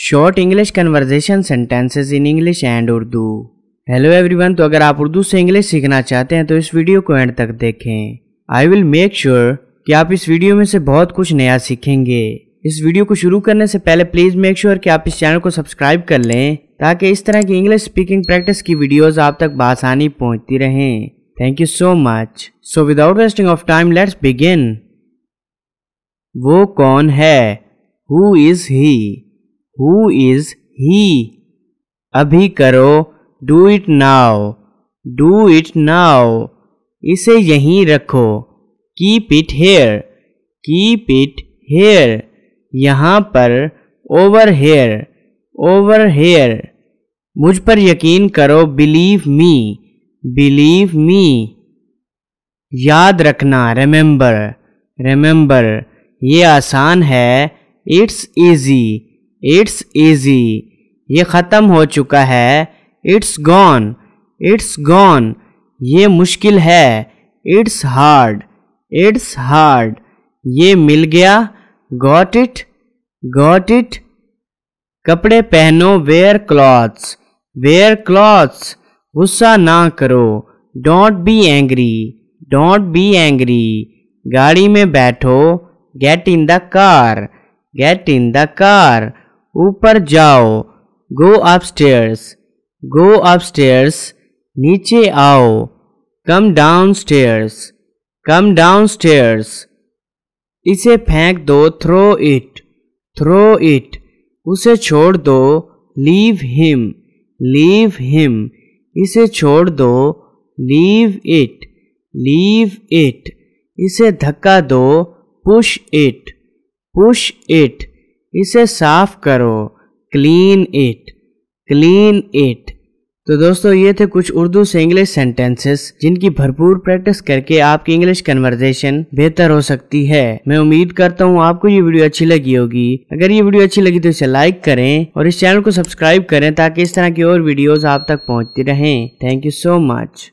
short English conversation sentences in English and Urdu hello everyone तो अगर आप उर्दू से इंग्लिश सीखना चाहते हैं तो इस वीडियो को एंड तक देखें आई विल मेक श्योर कि आप इस वीडियो में से बहुत कुछ नया सीखेंगे इस वीडियो को शुरू करने से पहले प्लीज़ मेक श्योर कि आप इस चैनल को सब्सक्राइब कर लें ताकि इस तरह की इंग्लिश स्पीकिंग प्रैक्टिस की वीडियोज आप तक बासानी पहुंचती रहें thank you so much so without wasting of time let's begin वो कौन है who is he who is he अभी करो do it now do it now इसे यहीं रखो keep it here keep it here यहाँ पर ओवर हेयर ओवर हेयर मुझ पर यकीन करो बिलीव मी बिलीव मी याद रखना रिमेंबर रिमेंबर ये आसान है इट्स ईजी इट्स ईजी ये ख़त्म हो चुका है इट्स गॉन इट्स गॉन ये मुश्किल है इट्स हार्ड इट्स हार्ड ये मिल गया गॉट इट गॉट इट कपड़े पहनो वेयर क्लॉथ्स वेयर क्लॉथ्स गुस्सा ना करो don't be angry don't be angry गाड़ी में बैठो get in the car get in the car ऊपर जाओ गो अपस्टेयर्स गो अपस्टेयर्स नीचे आओ come downstairs come downstairs इसे फेंक दो थ्रो इट थ्रो इट उसे छोड़ दो लीव हिम लीव हिम इसे छोड़ दो लीव इट लीव इट इसे धक्का दो पुश इट पुश इट इसे साफ करो क्लीन इट क्लीन इट तो दोस्तों ये थे कुछ उर्दू से इंग्लिश सेंटेंसेस जिनकी भरपूर प्रैक्टिस करके आपकी इंग्लिश कन्वर्जेशन बेहतर हो सकती है मैं उम्मीद करता हूँ आपको ये वीडियो अच्छी लगी होगी अगर ये वीडियो अच्छी लगी तो इसे लाइक करें और इस चैनल को सब्सक्राइब करें ताकि इस तरह की और वीडियोस आप तक पहुँचती रहें थैंक यू सो मच